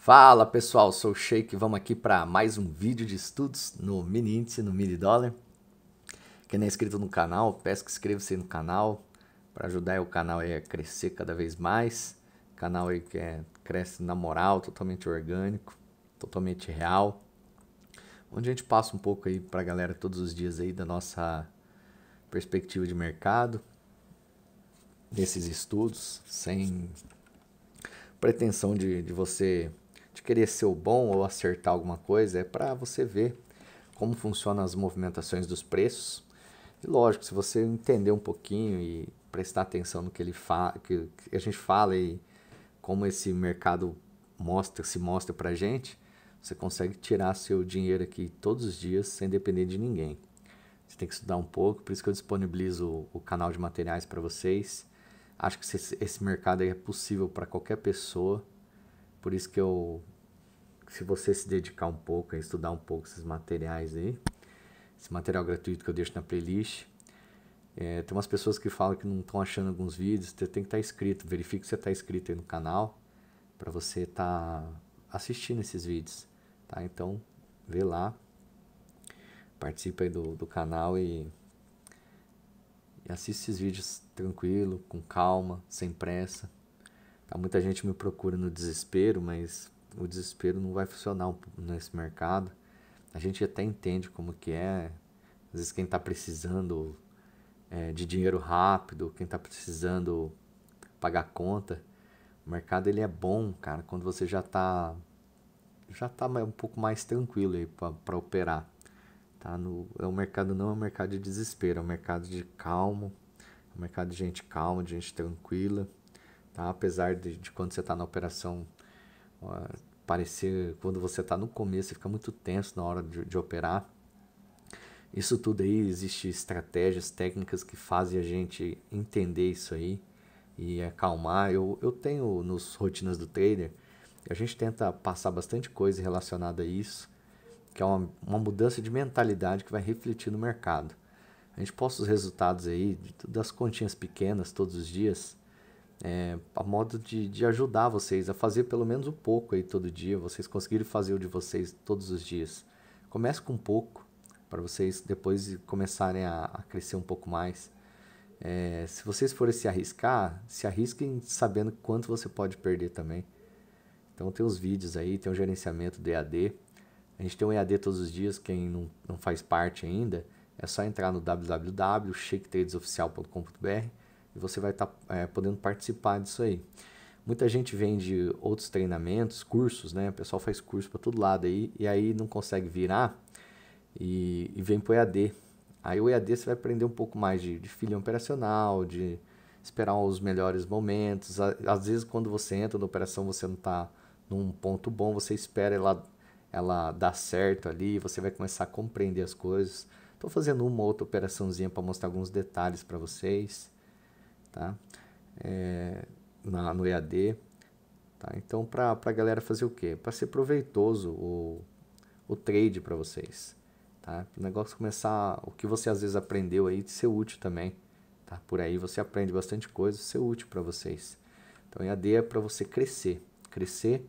Fala pessoal, sou o Sheik, vamos aqui para mais um vídeo de estudos no mini índice, no mini dólar. Quem não é inscrito no canal, peço que inscreva-se no canal para ajudar o canal a crescer cada vez mais. canal aí que é, cresce na moral, totalmente orgânico, totalmente real. Onde a gente passa um pouco aí para a galera todos os dias aí da nossa perspectiva de mercado, desses estudos, sem pretensão de, de você querer ser o bom ou acertar alguma coisa, é para você ver como funcionam as movimentações dos preços. E lógico, se você entender um pouquinho e prestar atenção no que ele fala, que, que a gente fala e como esse mercado mostra, se mostra para gente, você consegue tirar seu dinheiro aqui todos os dias sem depender de ninguém. Você tem que estudar um pouco, por isso que eu disponibilizo o, o canal de materiais para vocês. Acho que esse, esse mercado é possível para qualquer pessoa, por isso que eu se você se dedicar um pouco, a estudar um pouco esses materiais aí, esse material gratuito que eu deixo na playlist. É, tem umas pessoas que falam que não estão achando alguns vídeos, você tem que tá estar inscrito, verifique se você está inscrito aí no canal para você estar tá assistindo esses vídeos, tá? Então, vê lá, participe aí do, do canal e, e assiste esses vídeos tranquilo, com calma, sem pressa. Tá? Muita gente me procura no desespero, mas o desespero não vai funcionar nesse mercado. A gente até entende como que é. Às vezes quem está precisando é, de dinheiro rápido, quem está precisando pagar conta, o mercado ele é bom, cara, quando você já está já tá um pouco mais tranquilo aí para operar. Tá no, é um mercado não é um mercado de desespero, é um mercado de calmo, é um mercado de gente calma, de gente tranquila. Tá? Apesar de, de quando você está na operação, parecer, quando você está no começo, e fica muito tenso na hora de, de operar. Isso tudo aí, existe estratégias, técnicas que fazem a gente entender isso aí e acalmar. Eu, eu tenho nos rotinas do trader, a gente tenta passar bastante coisa relacionada a isso, que é uma, uma mudança de mentalidade que vai refletir no mercado. A gente posta os resultados aí das continhas pequenas todos os dias é, a modo de, de ajudar vocês a fazer pelo menos um pouco aí todo dia, vocês conseguirem fazer o de vocês todos os dias. Comece com um pouco, para vocês depois começarem a, a, crescer um pouco mais. É, se vocês forem se arriscar, se arrisquem sabendo quanto você pode perder também. Então tem os vídeos aí, tem o gerenciamento do EAD. A gente tem um EAD todos os dias, quem não, não faz parte ainda, é só entrar no www.shaketradesoficial.com.br e você vai estar tá, é, podendo participar disso aí. Muita gente vende outros treinamentos, cursos, né? O pessoal faz curso para todo lado aí e aí não consegue virar e, e vem para o EAD. Aí o EAD você vai aprender um pouco mais de, de filha operacional, de esperar os melhores momentos. Às vezes quando você entra na operação você não está num ponto bom, você espera ela, ela dar certo ali, você vai começar a compreender as coisas. Estou fazendo uma outra operaçãozinha para mostrar alguns detalhes para vocês tá? É, na, no EAD. Tá? Então, para a galera fazer o quê? Para ser proveitoso o, o trade para vocês. Tá? O negócio começar, o que você às vezes aprendeu aí, de ser útil também. Tá? Por aí você aprende bastante coisa, ser útil para vocês. Então, EAD é para você crescer. Crescer,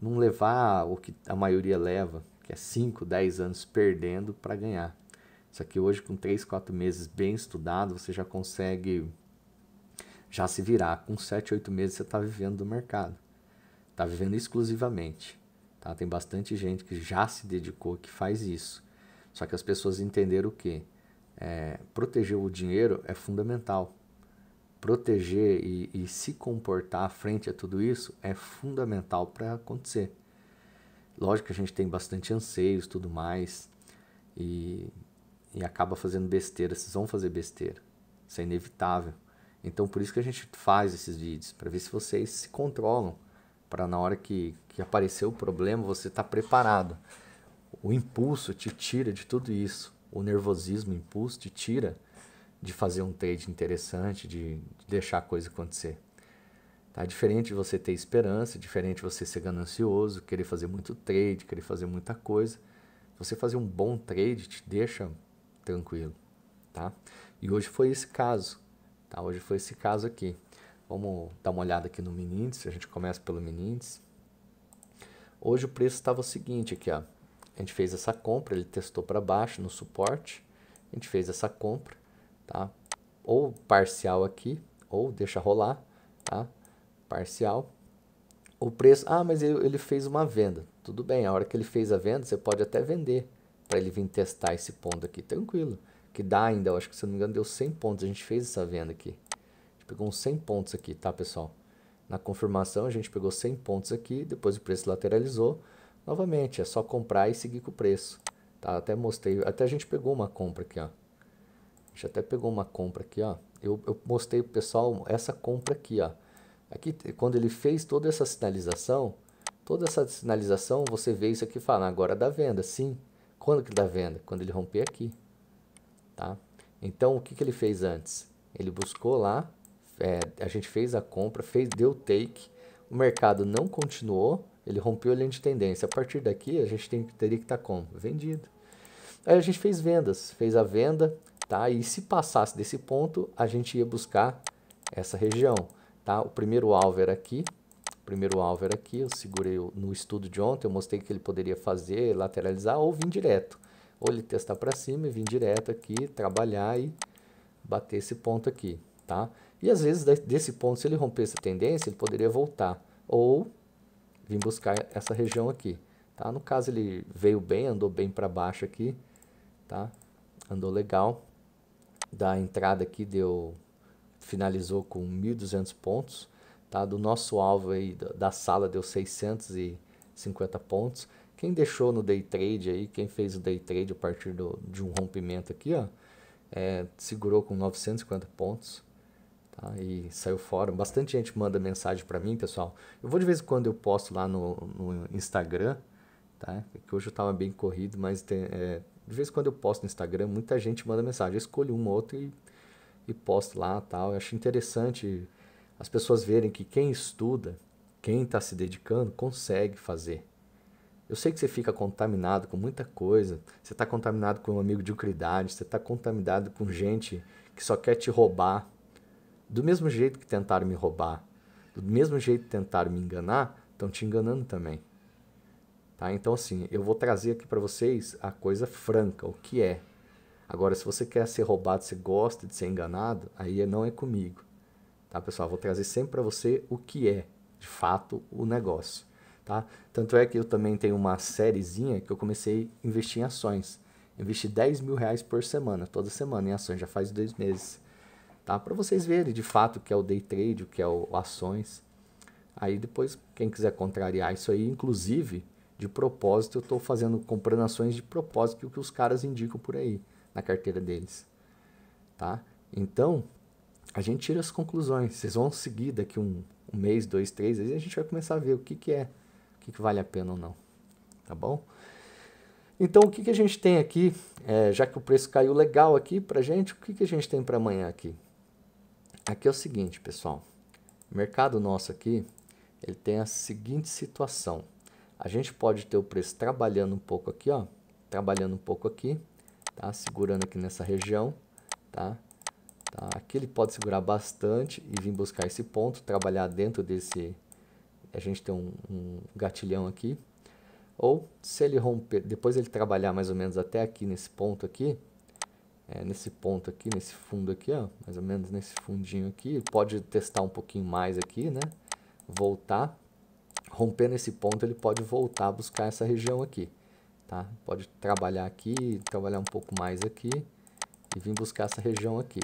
não levar o que a maioria leva, que é 5, 10 anos perdendo para ganhar. isso aqui hoje, com 3, 4 meses bem estudado, você já consegue já se virar. Com 7, 8 meses você está vivendo do mercado. Está vivendo exclusivamente. Tá? Tem bastante gente que já se dedicou, que faz isso. Só que as pessoas entenderam o quê? É, proteger o dinheiro é fundamental. Proteger e, e se comportar frente a tudo isso é fundamental para acontecer. Lógico que a gente tem bastante anseios tudo mais. E, e acaba fazendo besteira. Vocês vão fazer besteira. Isso é inevitável. Então, por isso que a gente faz esses vídeos, para ver se vocês se controlam, para na hora que, que aparecer o problema, você está preparado. O impulso te tira de tudo isso. O nervosismo, o impulso te tira de fazer um trade interessante, de, de deixar a coisa acontecer. Tá? Diferente de você ter esperança, diferente de você ser ganancioso, querer fazer muito trade, querer fazer muita coisa. Você fazer um bom trade te deixa tranquilo, tá? E hoje foi esse caso Tá? Hoje foi esse caso aqui. Vamos dar uma olhada aqui no Minindice, a gente começa pelo Minindice. Hoje o preço estava o seguinte aqui, ó. a gente fez essa compra, ele testou para baixo no suporte, a gente fez essa compra, tá? ou parcial aqui, ou deixa rolar, tá? parcial. O preço, ah, mas ele, ele fez uma venda, tudo bem, a hora que ele fez a venda, você pode até vender para ele vir testar esse ponto aqui, tranquilo que dá ainda, eu acho que se não me engano deu 100 pontos, a gente fez essa venda aqui. A gente pegou uns 100 pontos aqui, tá pessoal? Na confirmação a gente pegou 100 pontos aqui, depois o preço lateralizou. Novamente, é só comprar e seguir com o preço. Tá? Até mostrei, até a gente pegou uma compra aqui, ó. A gente até pegou uma compra aqui, ó. Eu, eu mostrei pro pessoal essa compra aqui, ó. Aqui, quando ele fez toda essa sinalização, toda essa sinalização, você vê isso aqui e fala, agora dá venda. Sim. Quando que dá venda? Quando ele romper aqui. Tá? Então, o que, que ele fez antes? Ele buscou lá, é, a gente fez a compra, fez, deu take, o mercado não continuou, ele rompeu a linha de tendência. A partir daqui, a gente tem, teria que estar tá Vendido. Aí a gente fez vendas, fez a venda, tá? E se passasse desse ponto, a gente ia buscar essa região, tá? O primeiro alvo era aqui, primeiro alvo era aqui, eu segurei no estudo de ontem, eu mostrei que ele poderia fazer, lateralizar ou vir direto ou ele testar para cima e vir direto aqui, trabalhar e bater esse ponto aqui, tá? E às vezes desse ponto, se ele romper essa tendência, ele poderia voltar ou vir buscar essa região aqui, tá? No caso ele veio bem, andou bem para baixo aqui, tá? Andou legal. Da entrada aqui deu finalizou com 1200 pontos, tá? Do nosso alvo aí da sala deu 650 pontos. Quem deixou no day trade aí, quem fez o day trade a partir do, de um rompimento aqui, ó, é, segurou com 950 pontos. Tá? E saiu fora. Bastante gente manda mensagem para mim, pessoal. Eu vou de vez em quando eu posto lá no, no Instagram, tá? É que hoje eu estava bem corrido, mas tem, é, de vez em quando eu posto no Instagram, muita gente manda mensagem. Eu escolho uma ou outra e, e posto lá, tal. Eu acho interessante as pessoas verem que quem estuda, quem está se dedicando, consegue fazer. Eu sei que você fica contaminado com muita coisa. Você está contaminado com um amigo de ucridade, você está contaminado com gente que só quer te roubar. Do mesmo jeito que tentaram me roubar, do mesmo jeito que tentaram me enganar, estão te enganando também. Tá? Então, assim, eu vou trazer aqui para vocês a coisa franca, o que é. Agora, se você quer ser roubado, se gosta de ser enganado, aí é, não é comigo. Tá, pessoal? Vou trazer sempre para você o que é, de fato, o negócio tá? Tanto é que eu também tenho uma sériezinha que eu comecei a investir em ações. Investi 10 mil reais por semana, toda semana em ações, já faz dois meses. Tá? Para vocês verem de fato o que é o day trade, o que é o ações. Aí depois, quem quiser contrariar isso aí, inclusive, de propósito, eu estou fazendo, comprando ações de propósito, é que os caras indicam por aí, na carteira deles. Tá? Então, a gente tira as conclusões. Vocês vão seguir daqui um, um mês, dois, três, aí a gente vai começar a ver o que, que é que, que vale a pena ou não, tá bom? Então, o que, que a gente tem aqui, é, já que o preço caiu legal aqui para gente, o que, que a gente tem para amanhã aqui? Aqui é o seguinte, pessoal, o mercado nosso aqui, ele tem a seguinte situação, a gente pode ter o preço trabalhando um pouco aqui, ó, trabalhando um pouco aqui, tá? Segurando aqui nessa região, tá? tá? Aqui ele pode segurar bastante e vir buscar esse ponto, trabalhar dentro desse a gente tem um, um gatilhão aqui, ou se ele romper, depois ele trabalhar mais ou menos até aqui nesse ponto aqui, é, nesse ponto aqui, nesse fundo aqui, ó, mais ou menos nesse fundinho aqui, pode testar um pouquinho mais aqui, né? Voltar, romper nesse ponto ele pode voltar a buscar essa região aqui, tá? Pode trabalhar aqui, trabalhar um pouco mais aqui e vir buscar essa região aqui.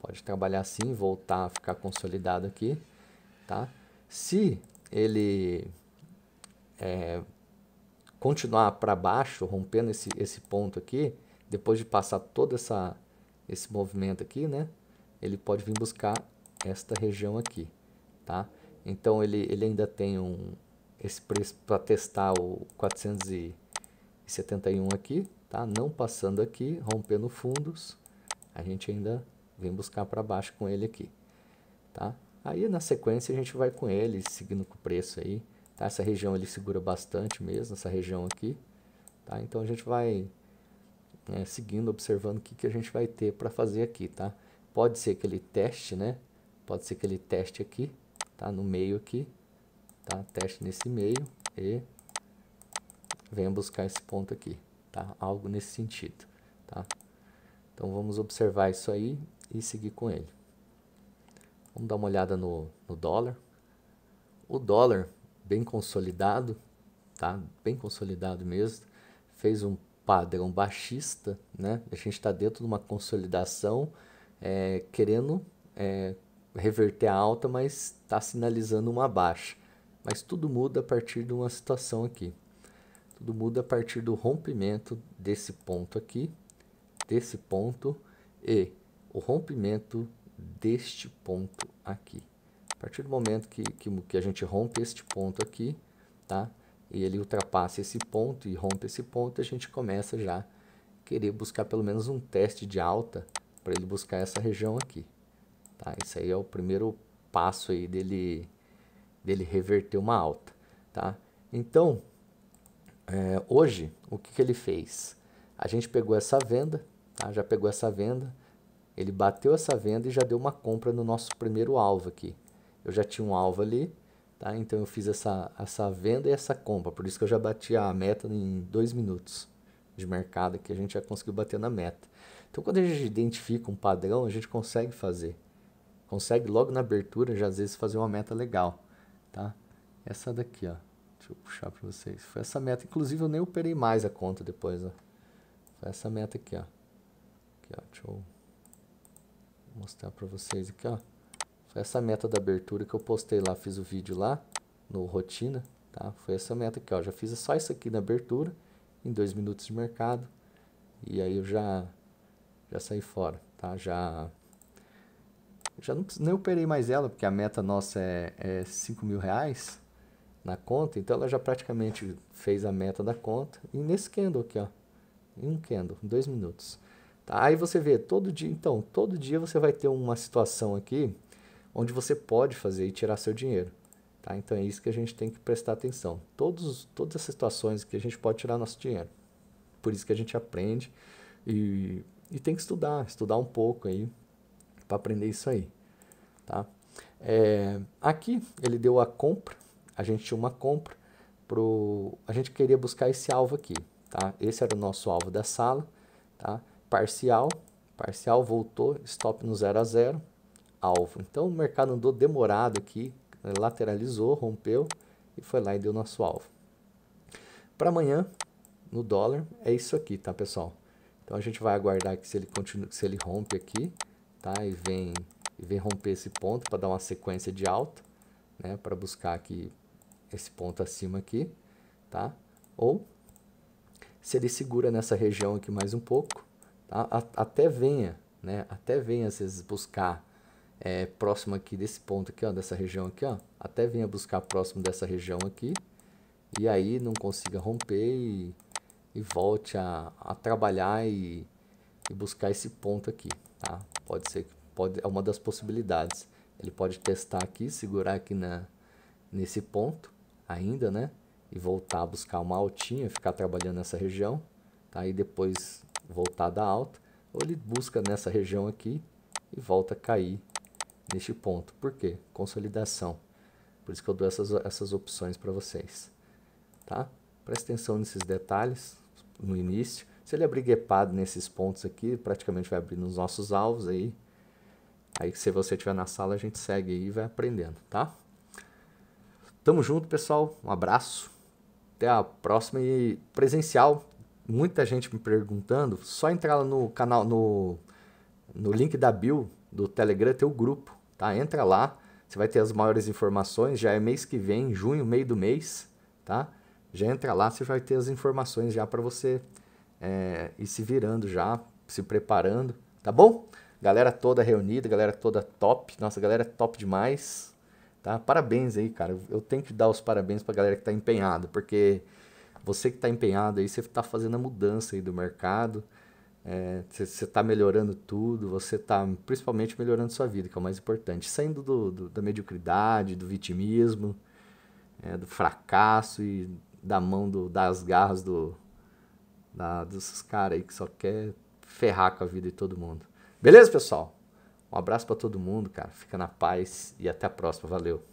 Pode trabalhar assim, voltar, ficar consolidado aqui, tá? Se ele é, continuar para baixo, rompendo esse, esse ponto aqui, depois de passar todo essa, esse movimento aqui, né? Ele pode vir buscar esta região aqui, tá? Então ele, ele ainda tem um, esse preço para testar o 471 aqui, tá? Não passando aqui, rompendo fundos, a gente ainda vem buscar para baixo com ele aqui, tá? Aí na sequência a gente vai com ele, seguindo com o preço aí. Tá? Essa região ele segura bastante mesmo, essa região aqui. Tá? Então a gente vai né, seguindo, observando o que, que a gente vai ter para fazer aqui. Tá? Pode ser que ele teste, né? Pode ser que ele teste aqui, tá? no meio aqui. Tá? Teste nesse meio e venha buscar esse ponto aqui. Tá? Algo nesse sentido. Tá? Então vamos observar isso aí e seguir com ele. Vamos dar uma olhada no, no dólar. O dólar, bem consolidado, tá? Bem consolidado mesmo. Fez um padrão baixista, né? A gente está dentro de uma consolidação, é, querendo é, reverter a alta, mas está sinalizando uma baixa. Mas tudo muda a partir de uma situação aqui. Tudo muda a partir do rompimento desse ponto aqui, desse ponto e o rompimento deste ponto aqui. A partir do momento que, que, que a gente rompe este ponto aqui, tá? e ele ultrapassa esse ponto e rompe esse ponto, a gente começa já a querer buscar pelo menos um teste de alta para ele buscar essa região aqui. Tá? Esse aí é o primeiro passo aí dele, dele reverter uma alta. Tá? Então, é, hoje, o que, que ele fez? A gente pegou essa venda, tá? já pegou essa venda, ele bateu essa venda e já deu uma compra no nosso primeiro alvo aqui. Eu já tinha um alvo ali, tá? Então eu fiz essa, essa venda e essa compra. Por isso que eu já bati a meta em dois minutos de mercado que a gente já conseguiu bater na meta. Então quando a gente identifica um padrão, a gente consegue fazer. Consegue logo na abertura, já às vezes, fazer uma meta legal, tá? Essa daqui, ó. Deixa eu puxar para vocês. Foi essa meta. Inclusive, eu nem operei mais a conta depois, ó. Foi essa meta aqui, ó. Aqui, ó. Deixa eu mostrar para vocês aqui, ó. Foi essa meta da abertura que eu postei lá, fiz o vídeo lá no rotina, tá? Foi essa meta aqui, ó. Já fiz só isso aqui na abertura em dois minutos de mercado e aí eu já já saí fora, tá? Já já não nem operei mais ela porque a meta nossa é, é cinco mil reais na conta, então ela já praticamente fez a meta da conta e nesse candle aqui, ó, em um candle, em dois minutos. Tá? Aí você vê todo dia, então, todo dia você vai ter uma situação aqui onde você pode fazer e tirar seu dinheiro. Tá? Então é isso que a gente tem que prestar atenção. Todos, todas as situações que a gente pode tirar nosso dinheiro. Por isso que a gente aprende e, e tem que estudar, estudar um pouco aí para aprender isso aí. Tá? É, aqui ele deu a compra, a gente tinha uma compra, pro, a gente queria buscar esse alvo aqui. Tá? Esse era o nosso alvo da sala. Tá? parcial, parcial voltou, stop no 0 a 0, alvo. Então o mercado andou demorado aqui, lateralizou, rompeu e foi lá e deu nosso alvo. Para amanhã, no dólar, é isso aqui, tá, pessoal? Então a gente vai aguardar que se ele continua, se ele rompe aqui, tá? E vem e vem romper esse ponto para dar uma sequência de alta, né, para buscar aqui esse ponto acima aqui, tá? Ou se ele segura nessa região aqui mais um pouco, a, a, até venha, né? Até venha vezes buscar é, próximo aqui desse ponto aqui, ó, dessa região aqui, ó. Até venha buscar próximo dessa região aqui. E aí não consiga romper e, e volte a, a trabalhar e, e buscar esse ponto aqui, tá? Pode ser, pode, é uma das possibilidades. Ele pode testar aqui, segurar aqui na, nesse ponto ainda, né? E voltar a buscar uma altinha, ficar trabalhando nessa região, tá? E depois voltada alta, ou ele busca nessa região aqui e volta a cair neste ponto. Por quê? Consolidação. Por isso que eu dou essas, essas opções para vocês. Tá? presta atenção nesses detalhes no início. Se ele abrir guepado nesses pontos aqui, praticamente vai abrir nos nossos alvos aí. Aí se você estiver na sala, a gente segue aí e vai aprendendo, tá? Tamo junto, pessoal. Um abraço. Até a próxima e presencial muita gente me perguntando, só entrar lá no canal, no, no link da Bill do Telegram, tem o grupo, tá? Entra lá, você vai ter as maiores informações, já é mês que vem, junho, meio do mês, tá? Já entra lá, você vai ter as informações já para você é, ir se virando já, se preparando, tá bom? Galera toda reunida, galera toda top, nossa, galera top demais, tá? Parabéns aí, cara, eu tenho que dar os parabéns pra galera que tá empenhada, porque você que está empenhado aí, você está fazendo a mudança aí do mercado, é, você está melhorando tudo, você está principalmente melhorando sua vida, que é o mais importante. Saindo do, do da mediocridade, do vitimismo, é, do fracasso e da mão do, das garras do, da, desses caras aí que só quer ferrar com a vida de todo mundo. Beleza, pessoal? Um abraço para todo mundo, cara. Fica na paz e até a próxima. Valeu.